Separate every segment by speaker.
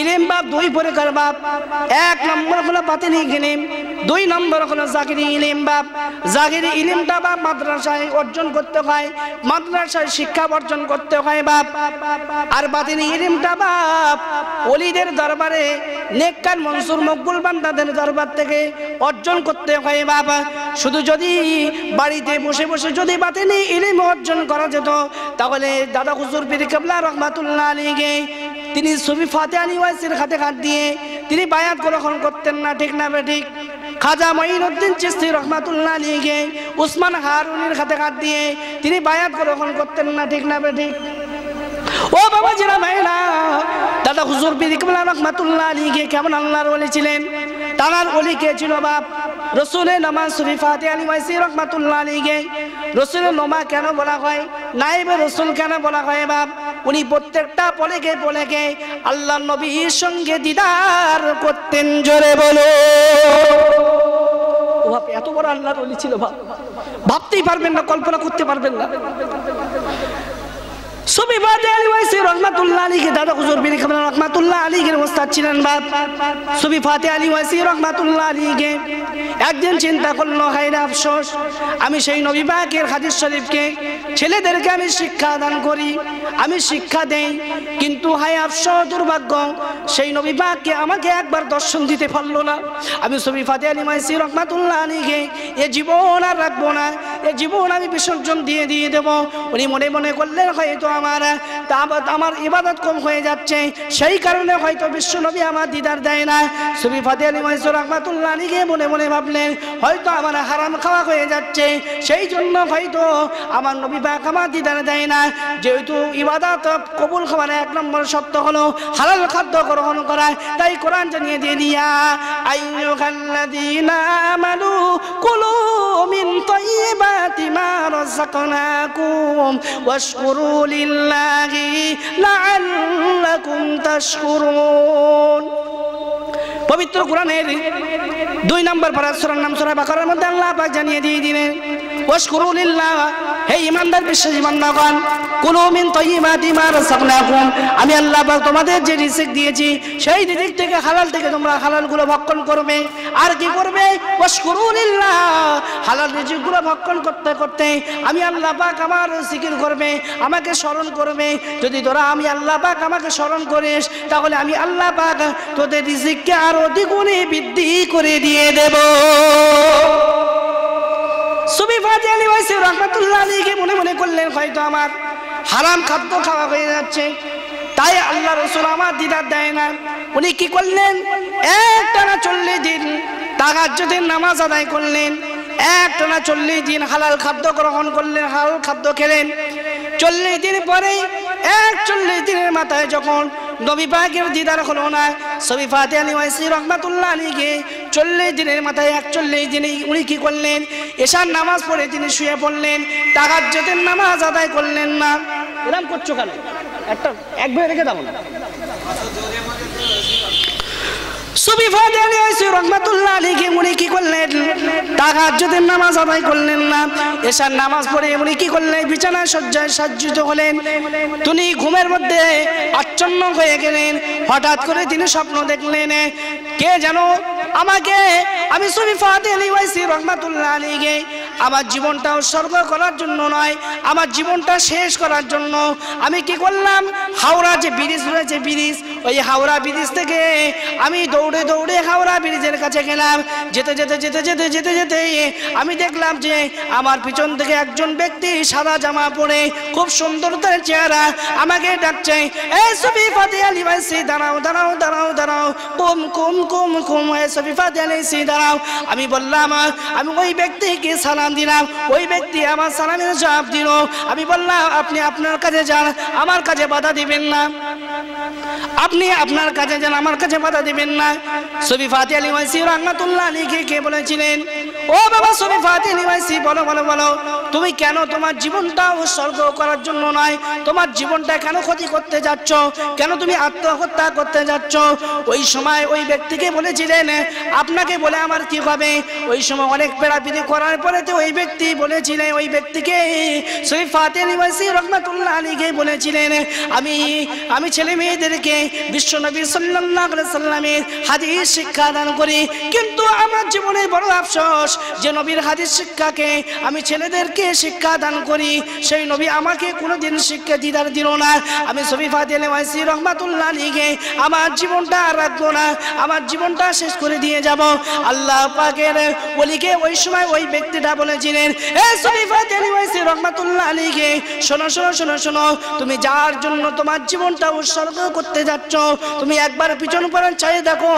Speaker 1: ইলিম বাপ দুই প্রকার বাপ এক নম্বর হলো বাতিনি ইলেম দুই নম্বর হলো জাগিরি ইলিম বাপ জাগিরি ইলেমটা বাপ মাদ্রাসায় অর্জন করতে হয় মাদ্রাসায় শিক্ষা অর্জন করতে হয় বাপ আর বাতিনি ইলেমটা বাপ অলিদের দরবারে নেককার মনসুর মকবুল বান্দাদের দরবার থেকে অর্জন করতে হয় বাপ শুধু যদি বাড়িতে বসে বসে যদি বাতিনি ইলিম অর্জন করা যেত তাহলে দাদা হুজুর পীর কেবলা রহমাতুল্লাহ আলীকে তিনি সুফি ফাতে আলী ওয়াইসির হাতে হাত দিয়ে তিনি বায়াত গ্রহণ করতেন না ঠিক না বেঠিক খাজা মঈনুদ্দিন চিস্তি রহমাতুল্লাহ লিগে উসমান হারুনের হাতে হাত দিয়ে তিনি বায়াত গ্রহণ করতেন না ঠিক না ঠিক ও বাবা জিরা ভাইরা দাদা হুজুর বিরিকুল্লাহ রহমাতুল্লাহ লিগে কেমন আল্লাহর ওলি ছিলেন তানার ওলি কে ছিল বাপ রসুলে নমা সুফি ফাতে আলী ওয়াইসি রহমাতুল্লাহ লিগে রসুলের নমা কেন বলা হয় নাইবে রসুল কেন বলা হয় বাপ উনি প্রত্যেকটা পরে গে আল্লাহ নবীর সঙ্গে দিদার করতেন জোরে বলো এত বড় আল্লাহ বলি ছিল ভাব ভাবতেই পারবেন না কল্পনা করতে পারবেন না আলীকে দাদা হুজুর বিন কামরান রহমাতুল্লাহ আলীকে ওস্তাদ ছিলেন বাপ সুবি ফাতে আলী ওয়াসি রহমাতুল্লাহ আলীকে একদিন চিন্তা করলো হাইরে আফসোস আমি সেই নবী পাকের হাদিস শরীফকে ছেলেদেরকে আমি শিক্ষা দান করি আমি শিক্ষা দেই কিন্তু হায় আফসোস দুর্ভাগ্য সেই নবী পাককে আমাকে একবার দর্শন দিতে পারলো না আমি সুবি ফাতে আলী ওয়াসি রহমাতুল্লাহ আলীকে এ জীবন আর রাখবো না এ জীবন আমি বিসর্জন দিয়ে দিয়ে দেব উনি মনে মনে করলেন হয়তো আমার তা আমার ইবাদত আবাদ কম হয়ে যাচ্ছে সেই কারণে হয়তো বিশ্বনবী আমার দিদার দেয় না সুবি ফাতে আলী মহেশ্বর রহমাতুল্লাহ নিগে মনে মনে ভাবলেন হয়তো আমার হারাম খাওয়া হয়ে যাচ্ছে সেই জন্য হয়তো আমার নবী বা আমার দিদার দেয় না যেহেতু ইবাদত কবুল খাবার এক নম্বর সত্য হলো হালাল খাদ্য গ্রহণ করা তাই কোরআন জানিয়ে দিয়ে দিয়া দিনা আমানু কুলু من طيبات ما رزقناكم واشكروا لله لعلكم تشكرون পবিত্র কোরআনের দুই নম্বর পারা সুরার নাম সুরা বাকরার মধ্যে আল্লাহ পাক জানিয়ে দিয়ে দিলেন হে ইমানদার বিশ্বাস ইমান্নাগণ কুলু মিন তাইয়িবাতি আমি আল্লাহ তোমাদের যে রিজিক দিয়েছি সেই রিজিক থেকে হালাল থেকে তোমরা হালাল গুলো ভক্ষণ করবে আর কি করবে ওয়াশকুরুলিল্লাহ হালাল রিজিকগুলো ভক্ষণ করতে করতে আমি আল্লাহ পাক আমার জিকির করবে আমাকে স্মরণ করবে যদি তোরা আমি আল্লাহ পাক আমাকে স্মরণ করিস তাহলে আমি আল্লাহ পাক তোদের রিজিককে আরো দ্বিগুণে বৃদ্ধি করে দিয়ে দেব রহমতুল্লাহ আলীকে মনে মনে করলেন হয়তো আমার হারাম খাদ্য খাওয়া হয়ে যাচ্ছে তাই আল্লাহ রসুল আমার দিদার দেয় না উনি কি করলেন এক টানা চল্লিশ দিন যদি নামাজ আদায় করলেন এক টানা চল্লিশ দিন হালাল খাদ্য গ্রহণ করলেন হালাল খাদ্য খেলেন চল্লিশ দিন পরেই এক চল্লিশ দিনের মাথায় যখন নবী পাকের দিদার হলো না সবি ফাতে আলী ওয়াইসি রহমাতুল্লাহ আলীকে চল্লিশ দিনের মাথায় একচল্লিশ দিনে উনি কী করলেন এশার নামাজ পড়ে তিনি শুয়ে পড়লেন টাকার জোতের নামাজ আদায় করলেন না এরম করছো কেন একটা এক ভাই রেখে দাও না সুবি ফাদান ইয়াসি রাহমাতুল্লাহ আলাইহি উনি কি করলেন তাহাজ্জুদের নামাজ আদায় করলেন না এশার নামাজ পড়ে উনি কি করলেন বিছানায় শয্যায় সাজ্জিত হলেন তিনি ঘুমের মধ্যে আচ্ছন্ন হয়ে গেলেন হঠাৎ করে তিনি স্বপ্ন দেখলেন কে জানো আমাকে আমি সুবি ফাদান ইয়াসি রাহমাতুল্লাহ আলাইহি আমার জীবনটা উৎসর্গ করার জন্য নয় আমার জীবনটা শেষ করার জন্য আমি কি করলাম হাওড়া যে ব্রিজ রয়েছে ব্রিজ ওই হাওড়া ব্রিজ থেকে আমি দৌড়ে দৌড়ে হাওড়া ব্রিজের কাছে গেলাম যেতে যেতে যেতে যেতে যেতে যেতে আমি দেখলাম যে আমার পিছন থেকে একজন ব্যক্তি সাদা জামা পরে খুব সুন্দর তার চেহারা আমাকে ডাকছে এই সবি ফাতে আলি ভাইসি দাঁড়াও দাঁড়াও দাঁড়াও দাঁড়াও কুম কুম কুম কুম এই সবি ফাতে আলি সি দাঁড়াও আমি বললাম আমি ওই ব্যক্তিকে সালাম সালাম দিলাম ওই ব্যক্তি আমার সালামের জবাব দিল আমি বললাম আপনি আপনার কাছে যান আমার কাছে বাধা দিবেন না আপনি আপনার কাছে যান আমার কাছে বাধা দিবেন না সবি ফাতে আলী ওয়াইসি রহমাতুল্লাহ আলীকে কে বলেছিলেন ও বাবা সবি ফাতে নিবাইছি বলো বলো বলো তুমি কেন তোমার জীবনটা উৎসর্গ করার জন্য নয় তোমার জীবনটা কেন ক্ষতি করতে যাচ্ছ কেন তুমি আত্মহত্যা করতে যাচ্ছ ওই সময় ওই ব্যক্তিকে বলেছিলেন আপনাকে বলে আমার কি হবে ওই সময় অনেক পেড়াপিড়ি করার পরে তো ওই ব্যক্তি বলেছিলেন ওই ব্যক্তিকে সবি ফাতে নিবাসী রহমাতুল্লাহ আলীকে বলেছিলেন আমি আমি ছেলে মেয়েদেরকে বিশ্বনবী সাল্লাহ সাল্লামের হাদিস শিক্ষা দান করি কিন্তু আমার জীবনে বড় আফসোস যে নবীর হাদিস শিক্ষাকে আমি ছেলেদেরকে শিক্ষা দান করি সেই নবী আমাকে কোনোদিন শিক্ষা দিদার দিল না আমি সবি দিলে ওয়াইসি রহমাতুল্লাহ লিখে আমার জীবনটা রাখবো না আমার জীবনটা শেষ করে দিয়ে যাব আল্লাহ পাকের বলিকে ওই সময় ওই ব্যক্তিটা বলেছিলেন এ সবি দিলে ওয়াইসি রহমাতুল্লাহ লিখে শোনো শোনো শোনো শোনো তুমি যার জন্য তোমার জীবনটা উৎসর্গ করতে যাচ্ছ তুমি একবার পিছন পড়ান চাই দেখো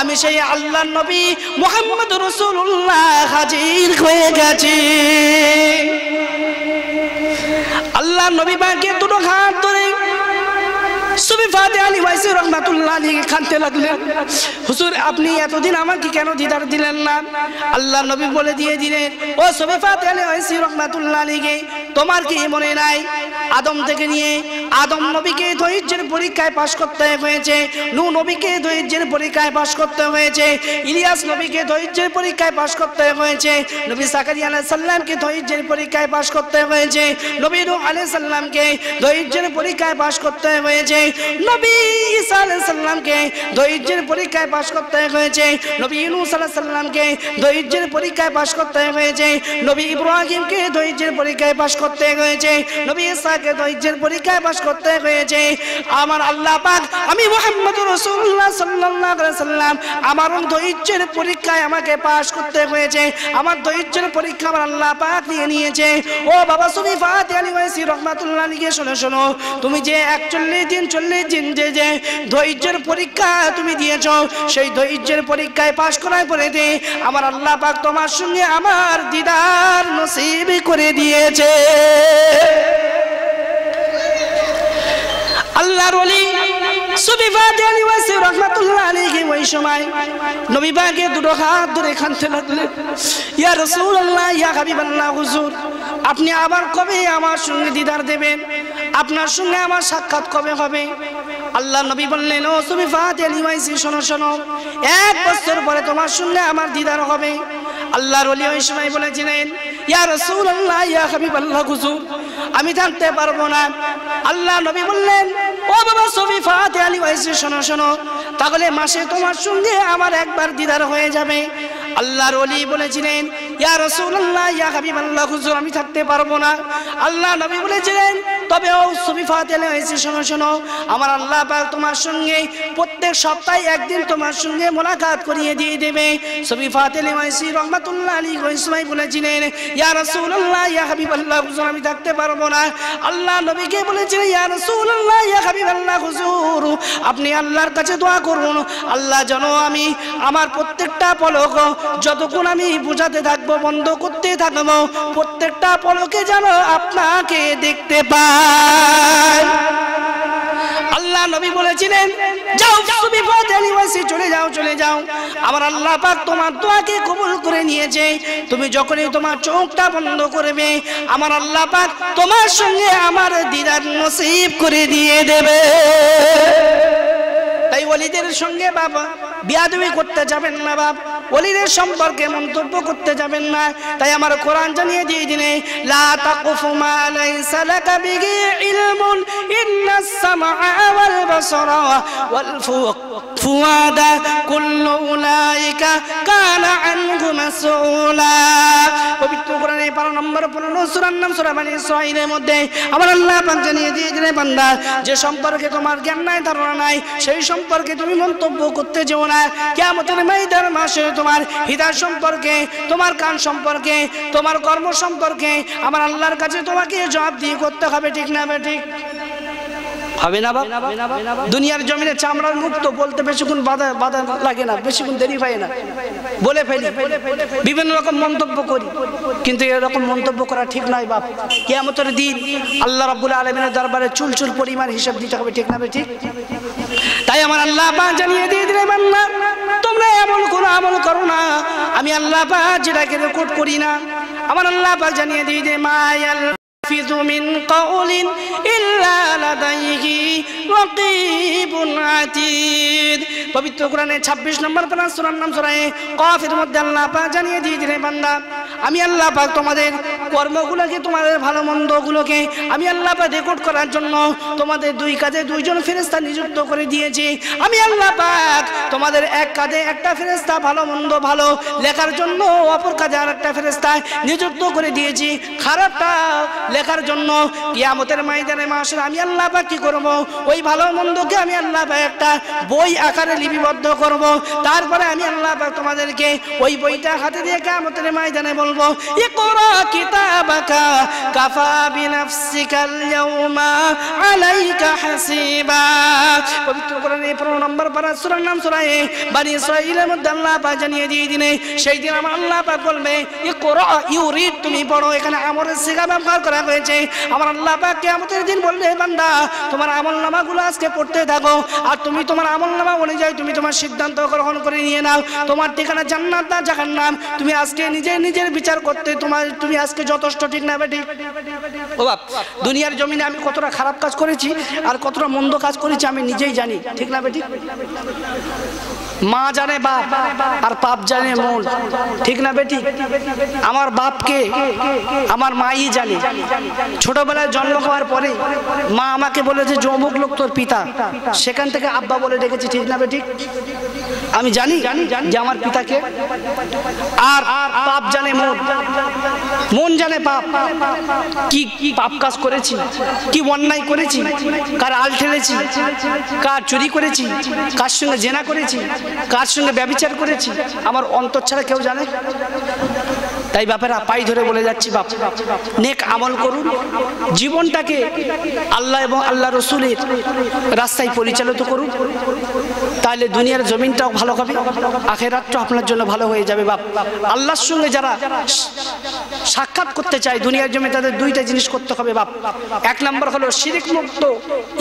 Speaker 1: আমি সেই আল্লাহ নবী মোহাম্মদ রসুল্লাহ হাজির হয়ে গেছে আল্লাহ নবী পাকে দুটো ঘাট ধরে আপনি এতদিন আমাকে কেন দিলেন না আল্লাহ নবী বলে দিয়ে দিলেন ও তোমার কি নাই আদম থেকে নিয়ে আদম নবীকে ধৈর্যের পরীক্ষায় পাশ করতে হয়েছে নু নবীকে ধৈর্যের পরীক্ষায় পাশ করতে হয়েছে ইলিয়াস নবীকে ধৈর্যের পরীক্ষায় পাশ করতে হয়েছে নবী সাকারি আলাইহিস সাল্লামকে ধৈর্যের পরীক্ষায় পাশ করতে হয়েছে নবী নূহ সাল্লামকে ধৈর্যের পরীক্ষায় পাশ করতে হয়েছে নবী ঈসা আলাইহিস ধৈর্যের পরীক্ষায় পাশ করতে হয়েছে নবী ইউনুস ধৈর্যের পরীক্ষায় পাশ করতে হয়েছে নবী ইব্রাহিমকে ধৈর্যের পরীক্ষায় পাশ করতে হয়েছে নবী ঈসাকে ধৈর্যের পরীক্ষায় পাশ করতে হয়েছে আমার আল্লাহ পাক আমি মোহাম্মদ রসুল্লাহ সাল্লাল্লাহু আলাইহি সাল্লাম আমারও ধৈর্যের পরীক্ষায় আমাকে পাশ করতে হয়েছে আমার ধৈর্যের পরীক্ষা আমার আল্লাহ পাক নিয়ে নিয়েছে ও বাবা সুফি ফাতে আলী রহমাতুল্লাহ লিখে শোনো শোনো তুমি যে একচল্লিশ দিন চল্লিশ দিন যে যে ধৈর্যের পরীক্ষা তুমি দিয়েছ সেই ধৈর্যের পরীক্ষায় পাশ করায় পরে দে আমার আল্লাহ পাক তোমার সঙ্গে আমার দিদার নসিব করে দিয়েছে আল্লাহর ওলি আপনি আবার কবে আমার সঙ্গে দিদার দেবেন আপনার সঙ্গে আমার সাক্ষাৎ কবে হবে আল্লাহ নবী বললেন ও তুমি ফাতে লিমাইছি শোনো শোনো এক বছর পরে তোমার শুনলে আমার দিদার হবে আল্লাহর ওলি ওই সময় বলেছিলেন ইয়া রাসূলুল্লাহ ইয়া হাবিবাল্লাহ হুজুর আমি জানতে পারবো না আল্লাহ নবী বললেন ও বাবা সবি ফাতে আলী ওয়াইসি শোনো শোনো তাহলে মাসে তোমার সঙ্গে আমার একবার দিদার হয়ে যাবে আল্লাহর ওলি বলেছিলেন ইয়া রাসূলুল্লাহ ইয়া হাবিবাল্লাহ হুজুর আমি থাকতে পারবো না আল্লাহ নবী বলেছিলেন তবে ও সুবি ফাতেলে হয়েছে শোনো শোনো আমার আল্লাহ পাক তোমার সঙ্গে প্রত্যেক সপ্তাহে একদিন তোমার সঙ্গে মোলাকাত করিয়ে দিয়ে দেবে সুফি ফাতেলে হয়েছি রহমাতুল্লাহ আলী গোসমাই বলেছিলেন ইয়া রাসূলুল্লাহ ইয়া হাবিবাল্লাহ হুজুর আমি থাকতে পারবো না আল্লাহ নবীকে বলেছিলেন ইয়া রাসূলুল্লাহ ইয়া হাবিবাল্লাহ হুজুর আপনি আল্লাহর কাছে দোয়া করুন আল্লাহ যেন আমি আমার প্রত্যেকটা পলক যতক্ষণ আমি বোঝাতে থাকবো বন্ধ করতে থাকবো প্রত্যেকটা পলকে যেন আপনাকে দেখতে পা যায় আল্লাহ নবী বলেছিলেন যাও তুমি পথে চলে যাও চলে যাও আমার আল্লাহ তোমার দোয়াকে কবুল করে নিয়েছে তুমি যখনই তোমার চোখটা বন্ধ করবে আমার আল্লাহ তোমার সঙ্গে আমার দিদার নসিব করে দিয়ে দেবে তাই অলিদের সঙ্গে বাবা বিয়াদবি করতে যাবেন না বাপ অলিদের সম্পর্কে মন্তব্য করতে যাবেন না তাই আমার কোরআন জানিয়ে দিয়ে দিনে লা তাকুফু মা লাইসা লাকা বিহি ইলমুন ইন্নাস ওয়াল ওয়াল ফুয়াদা কুল্লু উলাইকা কানা আনহু মাসউলা পবিত্র কোরআনে পারা নম্বর 15 সূরার নাম সূরা বানি ইসরাঈলের মধ্যে আমার আল্লাহ পাক দিয়ে দিনে বান্দা যে সম্পর্কে তোমার জ্ঞান নাই ধারণা নাই সেই সম্পর্কে সম্পর্কে তুমি মন্তব্য করতে যেও না কেমতের মেয়েদের মাসে তোমার হৃদয় সম্পর্কে তোমার কান সম্পর্কে তোমার কর্ম সম্পর্কে আমার আল্লাহর কাছে তোমাকে জবাব দিয়ে করতে হবে ঠিক না ঠিক হবে না বাপ দুনিয়ার জমিনে চামড়ার মুক্ত বলতে বেশিক্ষণ বাধা বাধা লাগে না বেশিক্ষণ দেরি হয় না বলে ফেলি বিভিন্ন রকম মন্তব্য করি কিন্তু এরকম মন্তব্য করা ঠিক নয় বাপ কেয়ামতের দিন আল্লাহ রাবুল আলমিনের দরবারে চুল চুল পরিমাণ হিসাব দিতে হবে ঠিক না ঠিক তাই আমার আল্লাহ পা জানিয়ে দিয়ে দিলে না তোমরা এমন কোনো আমল করো না আমি আল্লাহ পা যেটাকে রেকর্ড করি না আমার আল্লাহ পা জানিয়ে দিয়ে দে মায়াল يلفظ من قول إلا لديه رقيب عتيد পবিত্র কোরআনে ২৬ নম্বর পারা সুরার নাম সুরায় কফের মধ্যে আল্লাহ পাক জানিয়ে দিয়েছি রে বান্দা আমি আল্লাহ পাক তোমাদের কর্মগুলোকে তোমাদের ভালো মন্দগুলোকে আমি আল্লাহ পাক রেকর্ড করার জন্য তোমাদের দুই কাজে দুইজন ফেরেস্তা নিযুক্ত করে দিয়েছি আমি আল্লাহ পাক তোমাদের এক কাজে একটা ফেরেস্তা ভালো মন্দ ভালো লেখার জন্য অপর কাজে আর একটা ফেরেস্তা নিযুক্ত করে দিয়েছি খারাপটা লেখার জন্য কিয়ামতের মাইদানে মাসের আমি আল্লাহ পাক কি করবো ওই ভালো মন্দকে আমি আল্লাহ পাক একটা বই আকারে লিপিবদ্ধ করব তারপরে আমি আল্লাহ তোমাদেরকে ওই বইটা হাতে দিয়ে কামতের ময়দানে বলবো ইকরা কিতাবাকা কাফা বিনাফসিকাল ইয়াউমা আলাইকা হাসিবা পবিত্র 15 নম্বর পারা সূরার নাম সূরা এ বনি ইসরাঈলের মধ্যে আল্লাহ পাক জানিয়ে দিয়ে দিনে সেই দিন আমার আল্লাহ পাক বলবে ইকরা ইউ তুমি পড়ো এখানে আমরের সিগা ব্যবহার করা হয়েছে আমার আল্লাহ পাক কিয়ামতের দিন বলবে বান্দা তোমার আমলনামাগুলো আজকে পড়তে থাকো আর তুমি তোমার আমলনামা অনুযায়ী পর্যায়ে তুমি তোমার সিদ্ধান্ত গ্রহণ করে নিয়ে নাও তোমার ঠিকানা জান্নাত না জাহান নাম তুমি আজকে নিজে নিজের বিচার করতে তোমার তুমি আজকে যথেষ্ট ঠিক না বেটি ও বাপ দুনিয়ার জমিনে আমি কতটা খারাপ কাজ করেছি আর কতটা মন্দ কাজ করেছি আমি নিজেই জানি ঠিক না বেটি মা জানে বাপ আর পাপ জানে মন ঠিক না বেটি আমার বাপকে আমার মাই জানে ছোটবেলায় জন্ম হওয়ার পরে মা আমাকে বলেছে অমুক লোক তোর পিতা সেখান থেকে আব্বা বলে ডেকেছি ঠিক না বেটি আমি জানি যে আমার পিতাকে আর পাপ জানে মন মন জানে পাপ কি কি পাপ কাজ করেছি কি অন্যায় করেছি কার আল ঠেলেছি কার চুরি করেছি কার সঙ্গে জেনা করেছি কার সঙ্গে ব্যবচার করেছি আমার অন্তর ছাড়া কেউ জানে তাই বাপেরা পাই ধরে বলে যাচ্ছি বাপ নেক আমল করুন জীবনটাকে আল্লাহ এবং আল্লাহ রসুলের রাস্তায় পরিচালিত করুন তাহলে দুনিয়ার জমিনটাও ভালো হবে আখেরাতটা আপনার জন্য ভালো হয়ে যাবে বাপ আল্লাহর সঙ্গে যারা সাক্ষাৎ করতে চায় দুনিয়ার জমি তাদের দুইটা জিনিস করতে হবে বাপ এক নম্বর হলো শিরিক মুক্ত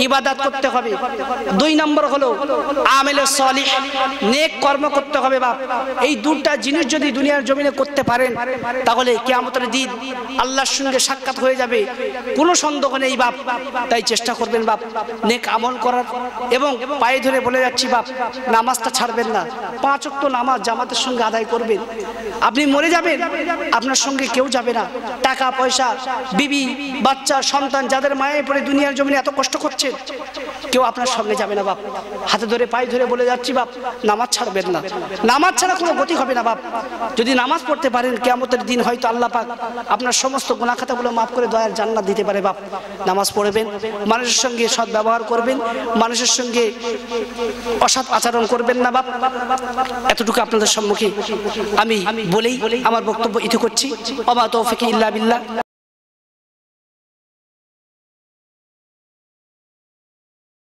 Speaker 1: ইবাদাত করতে হবে দুই নম্বর হলো আমেলে সলিহ নেক কর্ম করতে হবে বাপ এই দুটা জিনিস যদি দুনিয়ার জমিনে করতে পারেন তাহলে কেয়ামতের দিন আল্লাহর সঙ্গে সাক্ষাৎ হয়ে যাবে কোনো সন্দেহ নেই বাপ তাই চেষ্টা করবেন বাপ নেক আমল করার এবং পায়ে ধরে বলে যাচ্ছি বাপ নামাজটা ছাড়বেন না পাঁচ অক্ট নামাজ জামাতের সঙ্গে আদায় করবেন আপনি মরে যাবেন আপনার সঙ্গে কেউ যাবে না টাকা পয়সা বিবি বাচ্চা সন্তান যাদের মায়ে পড়ে দুনিয়ার জমিনে এত কষ্ট করছে কেউ আপনার সঙ্গে যাবে না বাপ হাতে ধরে পায়ে ধরে বলে যাচ্ছি বাপ নামাজ ছাড়বেন না নামাজ ছাড়া কোনো গতি হবে না বাপ যদি নামাজ পড়তে পারেন কেমতের দিন হয়তো আল্লাহ পাক আপনার সমস্ত গুণাখাতাগুলো মাফ করে দয়ার জান্নাত দিতে পারে বাপ নামাজ পড়বেন মানুষের সঙ্গে সৎ ব্যবহার করবেন মানুষের সঙ্গে অসৎ আচরণ করবেন না বাপ এতটুকু আপনাদের সম্মুখীন আমি বলেই আমার বক্তব্য ইতি করছি অবা তৌফিক ইল্লা বিল্লা